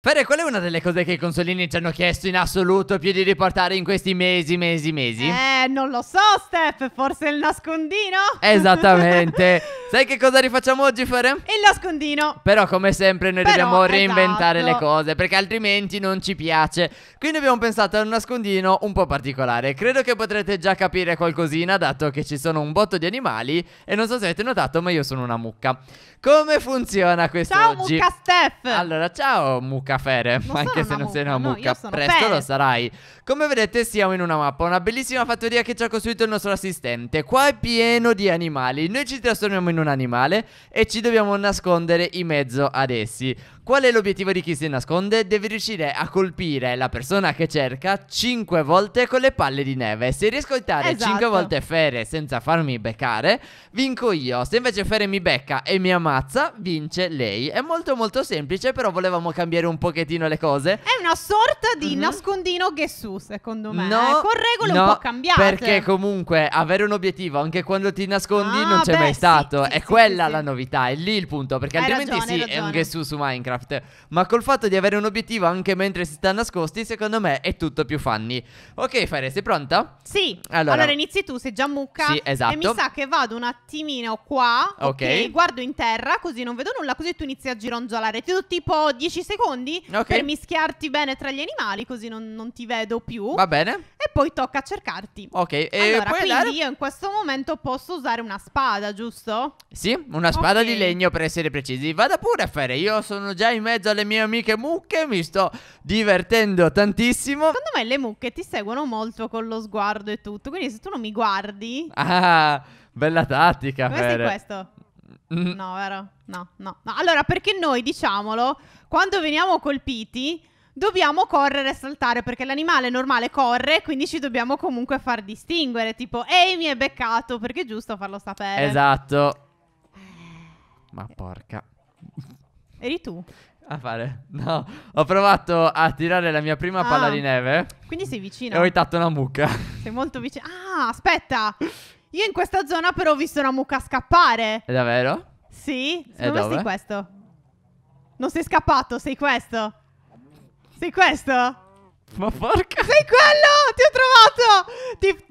Però qual è una delle cose che i consolini ci hanno chiesto in assoluto più di riportare in questi mesi, mesi, mesi? Eh, non lo so, Steph, forse il nascondino? Esattamente. Sai che cosa rifacciamo oggi, Fere? Il nascondino. Però, come sempre, noi Però, dobbiamo reinventare esatto. le cose, perché altrimenti non ci piace. Quindi abbiamo pensato a un nascondino un po' particolare. Credo che potrete già capire qualcosina, dato che ci sono un botto di animali e non so se avete notato, ma io sono una mucca. Come funziona questo? Ciao, mucca Steph! Allora, ciao, mucca mucca Fere, ma anche se non sei una no, mucca, presto Fere. lo sarai. Come vedete siamo in una mappa, una bellissima fattoria che ci ha costruito il nostro assistente. Qua è pieno di animali, noi ci trasformiamo in un animale e ci dobbiamo nascondere in mezzo ad essi. Qual è l'obiettivo di chi si nasconde? Deve riuscire a colpire la persona che cerca 5 volte con le palle di neve. Se riesco a dare esatto. 5 volte Fere senza farmi beccare, vinco io. Se invece Fere mi becca e mi ammazza, vince lei. È molto molto semplice, però volevamo cambiare un pochettino le cose. È una sorta di mm-hmm. nascondino Gesù, secondo me. No, eh, con regole no, un po' cambiate. Perché comunque avere un obiettivo anche quando ti nascondi ah, non c'è beh, mai stato. Sì, è sì, quella sì, la novità, è lì il punto, perché hai altrimenti ragione, sì, è un Gesù su Minecraft Minecraft, ma col fatto di avere un obiettivo anche mentre si sta nascosti, secondo me è tutto più funny. Ok, Fare, sei pronta? Sì. Allora, allora inizi tu, sei già mucca. Sì, esatto. E mi sa che vado un attimino qua, ok, guardo in terra, così non vedo nulla, così tu inizi a gironzolare. Ti do tipo 10 secondi okay. per mischiarti bene tra gli animali, così non, non ti vedo più. Va bene e poi tocca cercarti. Ok, e allora, quindi andare... io in questo momento posso usare una spada, giusto? Sì, una spada okay. di legno per essere precisi. Vada pure a fare, io sono già in mezzo alle mie amiche mucche, mi sto divertendo tantissimo. Secondo me le mucche ti seguono molto con lo sguardo e tutto, quindi se tu non mi guardi... Ah, bella tattica, Come Fere. questo? Mm. No, vero? No, no. Allora, perché noi, diciamolo, quando veniamo colpiti dobbiamo correre e saltare perché l'animale normale corre, quindi ci dobbiamo comunque far distinguere, tipo "Ehi, mi è beccato", perché è giusto farlo sapere. Esatto. Eh. Ma porca. Eri tu a ah, fare? No, ho provato a tirare la mia prima ah, palla di neve. Quindi sei vicino. E ho evitato una mucca. Sei molto vicino. Ah, aspetta. Io in questa zona però ho visto una mucca scappare. È davvero? Sì, secondo e me dove? sei questo. Non sei scappato, sei questo. Sei questo? Ma porca. Sei quello! Ti ho trovato!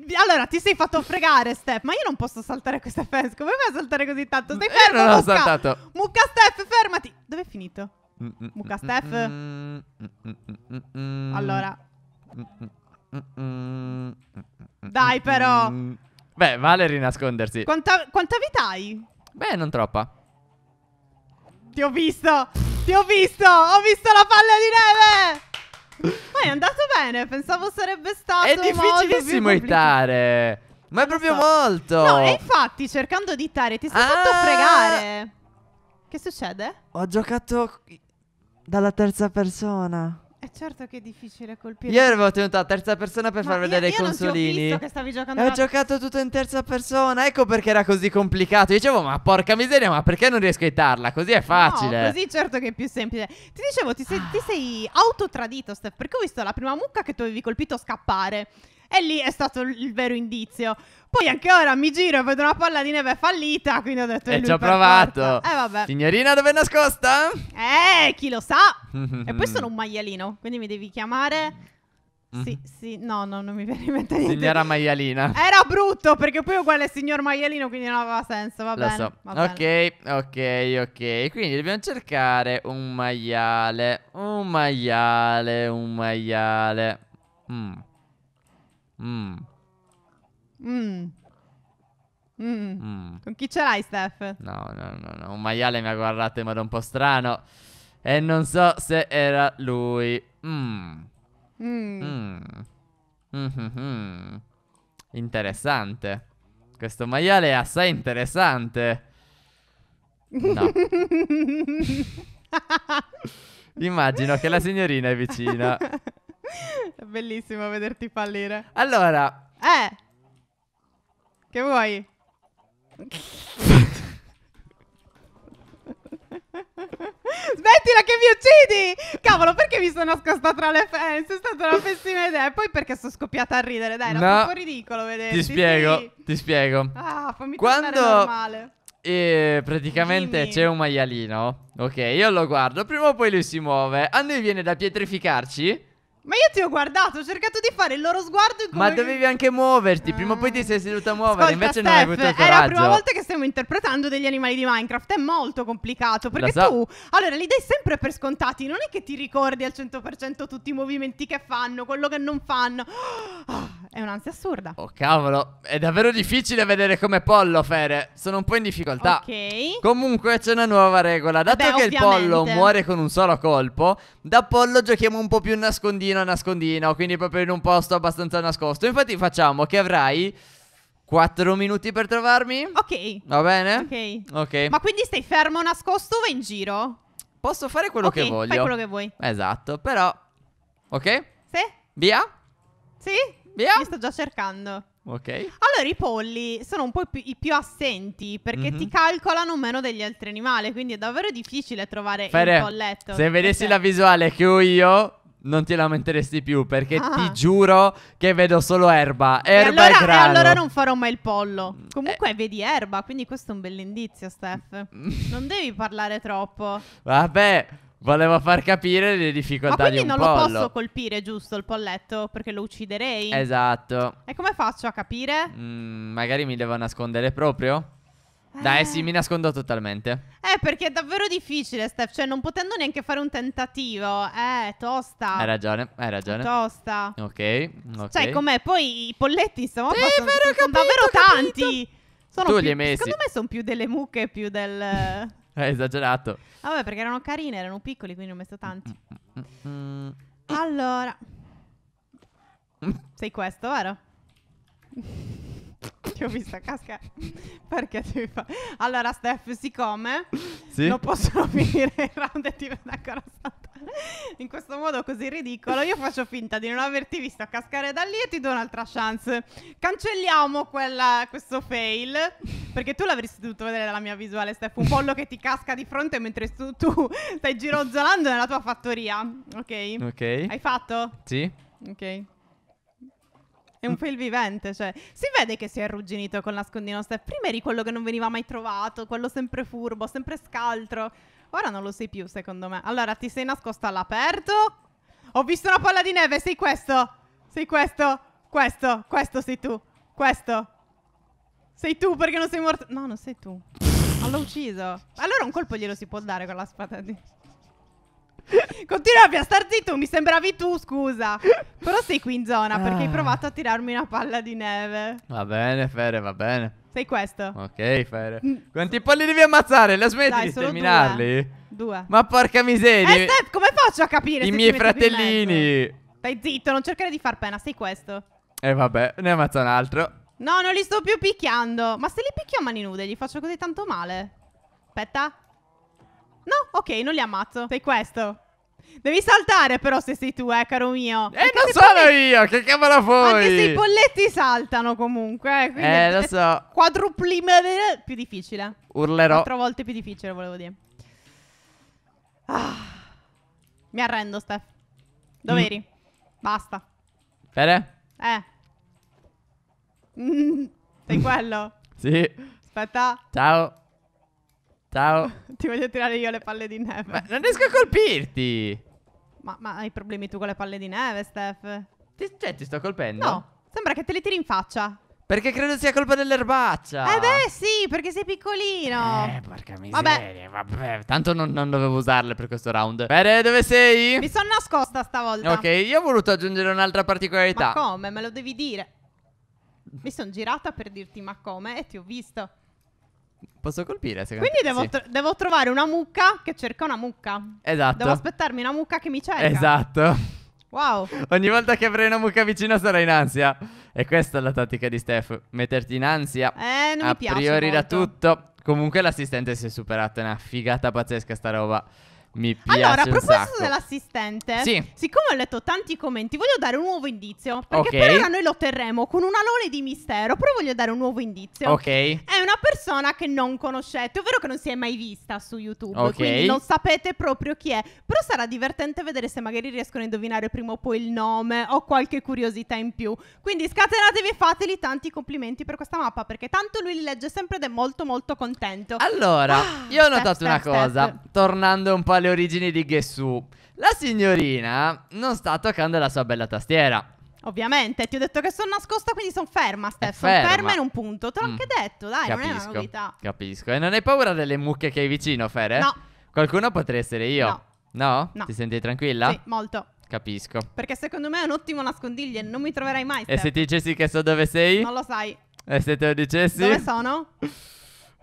Ti... Allora, ti sei fatto fregare, Steph. Ma io non posso saltare questa fence. Come fai a saltare così tanto? Stai fermo. Io non l'ho saltato. Mucca Steph, fermati. Dove è finito? Mucca Steph. Allora. Dai, però. Beh, vale rinascondersi. Quanta, quanta vita hai? Beh, non troppa. Ti ho visto! Ti ho visto! Ho visto la palla di neve! Ma è andato bene, pensavo sarebbe stato... È difficilissimo itare! Ma è proprio so. molto! No, e infatti cercando di itare ti sei ah! fatto fregare! Che succede? Ho giocato dalla terza persona. È certo che è difficile colpire. Io avevo tenuto a terza persona per Ma far io, vedere io i consolini. Non ho visto che stavi giocando. E ho la... giocato tutto in terza persona. Ecco perché era così complicato. dicevo, ma porca miseria, ma perché non riesco a hitarla? Così è facile. No, così certo che è più semplice. Ti dicevo, ti sei, ti sei ah. autotradito, Steph. Perché ho visto la prima mucca che tu avevi colpito scappare. E lì è stato il vero indizio. Poi anche ora mi giro e vedo una palla di neve fallita, quindi ho detto... E eh, ci ho provato. E eh, vabbè. Signorina dove è nascosta? Eh, chi lo sa. e poi sono un maialino, quindi mi devi chiamare... Mm-hmm. Sì, sì, no, no, non mi viene in mente niente. Signora maialina. Era brutto perché poi è uguale signor maialino, quindi non aveva senso, va Lo bene. So. Va ok, bene. ok, ok. Quindi dobbiamo cercare un maiale, un maiale, un maiale. Mm. Mm. mm. Mm. Mm. Con chi ce l'hai, Steph? No, no, no, no, Un maiale mi ha guardato in modo un po' strano. E non so se era lui. Mm. Mm. -hmm. Interessante. Questo maiale è assai interessante. No. Immagino che la signorina è vicina. È bellissimo vederti fallire. Allora. Eh. Che vuoi? Smettila che mi uccidi! Cavolo, perché mi sono nascosta tra le fence? Eh, È stata una pessima idea. E poi perché sono scoppiata a ridere? Dai, era no, po' ridicolo vederti. Ti spiego, sì. ti spiego. Ah, fammi Quando... normale. E eh, praticamente c'è un maialino. Ok, io lo guardo. Prima o poi lui si muove. A noi viene da pietrificarci. Ma io ti ho guardato, ho cercato di fare il loro sguardo come... Ma dovevi anche muoverti, prima o poi ti sei seduta a muovere, Ascolta, invece Steph, non hai avuto il coraggio. È la prima volta che stiamo interpretando degli animali di Minecraft, è molto complicato, perché so. tu, allora, li dai sempre per scontati, non è che ti ricordi al 100% tutti i movimenti che fanno, quello che non fanno. Oh, è un'ansia assurda. Oh cavolo, è davvero difficile vedere come pollo, Fere, sono un po' in difficoltà. Ok. Comunque c'è una nuova regola, dato Beh, che ovviamente. il pollo muore con un solo colpo, da pollo giochiamo un po' più nascondino nascondino nascondino, quindi proprio in un posto abbastanza nascosto. Infatti facciamo che avrai 4 minuti per trovarmi. Ok. Va bene? Ok. Ok. Ma quindi stai fermo nascosto o vai in giro? Posso fare quello okay, che voglio. Fai quello che vuoi. Esatto, però... Ok? Sì. Via? Sì. Via? Mi sto già cercando. Ok. Allora i polli sono un po' più, i più assenti perché mm -hmm. ti calcolano meno degli altri animali, quindi è davvero difficile trovare Fere, il polletto. Se vedessi la visuale che ho io, non ti lamenteresti più perché ah. ti giuro che vedo solo erba. Erba e, allora, e grano. E allora non farò mai il pollo. Eh. Comunque eh. vedi erba, quindi questo è un bell'indizio, Steph. non devi parlare troppo. Vabbè. Volevo far capire le difficoltà di un pollo. Ma quindi non lo posso colpire, giusto, il polletto? Perché lo ucciderei? Esatto. E come faccio a capire? Mm, magari mi devo nascondere proprio? Dai, eh. sì, mi nascondo totalmente. Eh, perché è davvero difficile, Steph. Cioè, non potendo neanche fare un tentativo. Eh, tosta. Hai ragione, hai ragione. Tosta. Ok, ok. Sai com'è? Poi i polletti, insomma, sì, sono, vero, sono capito, davvero capito. tanti. Sono tu li hai messi. Secondo me sono più delle mucche, più del... Hai esagerato. Vabbè, perché erano carine, erano piccoli, quindi ne ho messo tanti. Mm, mm, mm, allora... Sei questo, vero? ti ho vista casca. Perché ti fa? Allora, Steph, siccome sì? non possono finire il round e ti vedo ancora saltare in questo modo così ridicolo, io faccio finta di non averti visto cascare da lì e ti do un'altra chance. Cancelliamo quella, questo fail. Perché tu l'avresti dovuto vedere dalla mia visuale, Steph. Un pollo che ti casca di fronte mentre tu, tu stai gironzolando nella tua fattoria. Ok? Ok. Hai fatto? Sì. Ok. È un fail vivente, cioè. Si vede che si è arrugginito con nascondino Steph. Prima eri quello che non veniva mai trovato, quello sempre furbo, sempre scaltro. Ora non lo sei più, secondo me. Allora, ti sei nascosto all'aperto? Ho visto una palla di neve, sei questo! Sei questo! Questo, questo sei tu! Questo! Sei tu perché non sei morto... No, non sei tu. Ma l'ho ucciso. Allora un colpo glielo si può dare con la spada di... Continuavi a star zitto, mi sembravi tu, scusa. Però sei qui in zona ah. perché hai ah. provato a tirarmi una palla di neve. Va bene, Fere, va bene. Sei questo. Ok, Fere. Mm. Quanti polli devi ammazzare? La smetti Dai, di terminarli? Due. due. Ma porca miseria. Eh, Steph, come faccio a capire? I miei fratellini. Stai zitto, non cercare di far pena, sei questo. E eh, vabbè, ne ammazzo un altro. No, non li sto più picchiando. Ma se li picchio a mani nude gli faccio così tanto male. Aspetta. No, ok, non li ammazzo. Sei questo. Devi saltare però se sei tu, eh, caro mio. E eh, non sono polletti... io, che cavolo vuoi? Anche se i polletti saltano comunque. Eh, eh lo so. Quadruplimere più difficile. Urlerò. Quattro volte più difficile, volevo dire. Ah. Mi arrendo, Steph. Dove mm. eri? Basta. Fede? Eh. Mm. Sei quello? sì. Aspetta. Ciao. Ciao. Ti voglio tirare io le palle di neve. Ma non riesco a colpirti. Ma, ma hai problemi tu con le palle di neve, Steph? Ti, cioè, ti sto colpendo? No, sembra che te le tiri in faccia. Perché credo sia colpa dell'erbaccia. Eh beh, sì, perché sei piccolino. Eh, porca miseria. Vabbè, vabbè tanto non, non, dovevo usarle per questo round. Bene, dove sei? Mi sono nascosta stavolta. Ok, io ho voluto aggiungere un'altra particolarità. Ma come? Me lo devi dire. Mi sono girata per dirti ma come e ti ho visto. Posso colpire, secondo Quindi devo, sì. tr- devo, trovare una mucca che cerca una mucca. Esatto. Devo aspettarmi una mucca che mi cerca. Esatto. Wow. Ogni volta che avrai una mucca vicina sarai in ansia. E questa è la tattica di Steph. Metterti in ansia. Eh, non mi piace. A priori molto. da tutto. Comunque l'assistente si è superata. È una figata pazzesca sta roba. Mi piace. Allora, a proposito dell'assistente, sì. siccome ho letto tanti commenti, voglio dare un nuovo indizio. Perché okay. per ora noi lo terremo con una alone di mistero. Però voglio dare un nuovo indizio. Ok. È una persona che non conoscete, ovvero che non si è mai vista su YouTube, Ok. quindi non sapete proprio chi è. Però sarà divertente vedere se magari riescono a indovinare prima o poi il nome o qualche curiosità in più. Quindi scatenatevi e fateli tanti complimenti per questa mappa, perché tanto lui li legge sempre ed è molto molto contento. Allora, ah, io ho notato step, una cosa, step. tornando un po' alle origini di Gesù. La signorina non sta toccando la sua bella tastiera. Ovviamente, ti ho detto che sono nascosta, quindi sono ferma, Stefano. ferma. ferma in un punto. Te l'ho mm. anche detto, dai, capisco, non è una novità. Capisco. E non hai paura delle mucche che hai vicino, Fere? No. Qualcuno potrei essere io. No. No? no. Ti senti tranquilla? Sì, molto. Capisco. Perché secondo me è un ottimo nascondiglio e non mi troverai mai. Steph. E se ti dicessi che so dove sei? Non lo sai. E se te lo dicessi? Dove sono?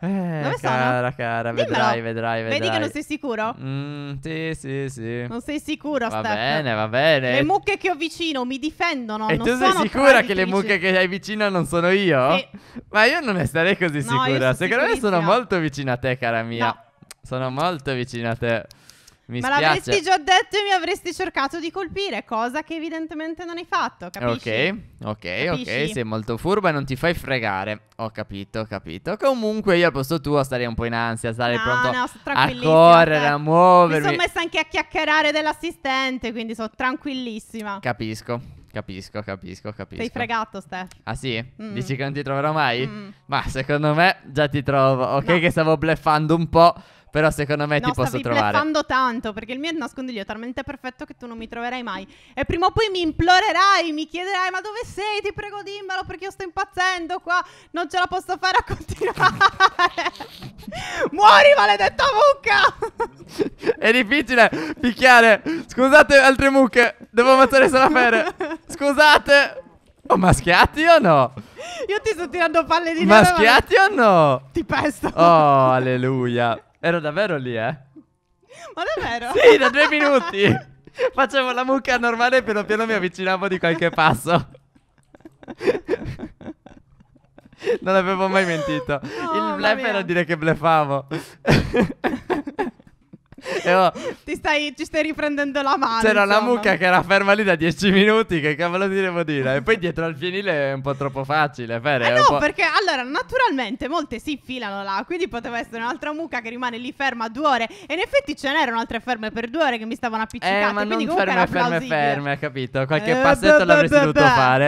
Eh, Dove cara, sono? cara, vedrai, vedrai, vedrai. Vedi che non sei sicuro? Mm, sì, sì, sì. Non sei sicuro, va Steph. Va bene, va bene. Le mucche che ho vicino mi difendono. E tu sei sicura che le mucche che hai vicino non sono io? Sì. Ma io non ne sarei così no, sicura. Secondo me sono molto vicino a te, cara mia. No. Sono molto vicino a te. Mi Ma spiace. l'avresti già detto e mi avresti cercato di colpire, cosa che evidentemente non hai fatto, capisci? Ok, ok, capisci? ok, sei molto furba e non ti fai fregare. Ho capito, ho capito. Comunque io al posto tuo starei un po' in ansia, starei no, pronto no, a correre, a muovermi. Mi sono messa anche a chiacchierare dell'assistente, quindi sono tranquillissima. Capisco. Capisco, capisco, capisco. Sei fregato, Steph. Ah sì? Mm. Dici che non ti troverò mai? Mm. Ma secondo me già ti trovo. Ok no. che stavo bleffando un po', però secondo me no, ti posso trovare. No, stavi bluffando tanto, perché il mio nascondiglio è talmente perfetto che tu non mi troverai mai. E prima o poi mi implorerai, mi chiederai, ma dove sei? Ti prego dimmelo, perché io sto impazzendo qua, non ce la posso fare a continuare. Muori, maledetta mucca! è difficile picchiare. Scusate, altre mucche, devo ammazzare Sarafere. Scusate! Oh, maschiati o no? Io ti sto tirando palle di neve. Maschiati o no? Ti pesto. Oh, alleluia. Ero davvero lì, eh. Ma davvero? Sì, da due minuti. Facevo la mucca normale e piano piano mi avvicinavo di qualche passo. Non avevo mai mentito. No, Il blef era dire che blefavo no. Ti stai, ci stai riprendendo la mano. C'era insomma. una mucca che era ferma lì da dieci minuti. Che cavolo ti devo dire? E poi dietro al fienile è un po' troppo facile. Fere, eh no, perché allora naturalmente molte si filano là. Quindi poteva essere un'altra mucca che rimane lì ferma due ore. E in effetti ce n'erano altre ferme per due ore che mi stavano appiccicando. Eh, ma non ferme, ferme, ferme, capito? Qualche eh, passetto beh, l'avresti beh, dovuto beh. fare.